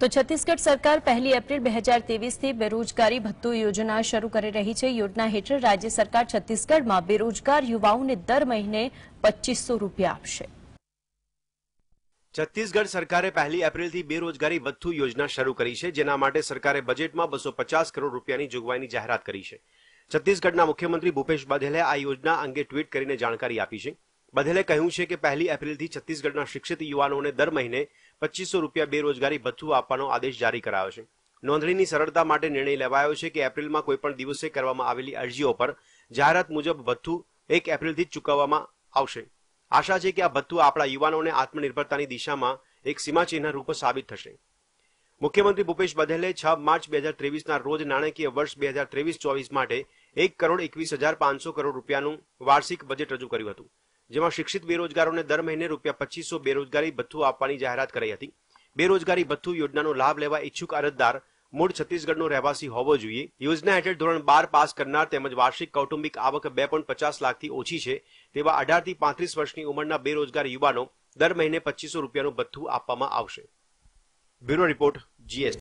તો છત્તીસગઢ સરકાર પહેલી એપ્રિલ બે હજાર તેવીસથી બેરોજગારી ભથ્થું યોજના શરૂ કરી રહી છે યોજના હેઠળ રાજ્ય સરકાર છત્તીસગઢમાં બેરોજગાર યુવાઓને દર મહિને પચીસો રૂપિયા આપશે છત્તીસગઢ સરકારે પહેલી એપ્રિલથી બેરોજગારી વધતું યોજના શરૂ કરી છે જેના માટે સરકારે બજેટમાં બસો પચાસ કરોડ રૂપિયાની જોગવાઈની જાહેરાત કરી છે છત્તીસગઢના મુખ્યમંત્રી ભૂપેશ બાધેલે આ યોજના અંગે ટ્વીટ કરીને જાણકારી આપી છે બધેલે કહ્યું છે કે પહેલી એપ્રિલથી છત્તીસગઢના શિક્ષિત યુવાનોને દર મહિને પચીસો રૂપિયા બેરોજગારી ભથ્થું આપવાનો આદેશ જારી કરાયો છે નોંધણીની સરળતા માટે નિર્ણય લેવાયો છે કે એપ્રિલમાં કોઈપણ દિવસે કરવામાં આવેલી અરજીઓ પર જાહેરાત મુજબ ભથ્થું એક એપ્રિલથી જ ચૂકવવામાં આવશે આશા છે કે આ ભથ્થું આપણા યુવાનોને આત્મનિર્ભરતાની દિશામાં એક સીમાચિહ્ન રૂપ સાબિત થશે મુખ્યમંત્રી ભૂપેશ બધેલે છ માર્ચ બે હજાર ત્રેવીસના રોજ નાણાકીય વર્ષ બે હજાર ત્રેવીસ ચોવીસ માટે એક કરોડ એકવીસ હજાર પાંચસો કરોડ રૂપિયાનું વાર્ષિક બજેટ રજૂ કર્યું હતું જેમાં શિક્ષિત બેરોજગારોને દર મહિને રૂપિયા પચીસો બેરોજગારી ભથ્થું આપવાની જાહેરાત કરાઈ હતી બેરોજગારી ભથ્થું યોજનાનો લાભ લેવા ઈચ્છુક અરજદાર મૂળ છત્તીસગઢનો રહેવાસી હોવો જોઈએ યોજના હેઠળ ધોરણ બાર પાસ કરનાર તેમજ વાર્ષિક કૌટુંબિક આવક બે પોઈન્ટ પચાસ લાખથી ઓછી છે તેવા અઢારથી પાંત્રીસ વર્ષની ઉંમરના બેરોજગાર યુવાનો દર મહિને પચીસો રૂપિયાનું ભથ્થું આપવામાં આવશે બ્યુરો રિપોર્ટ જીએસ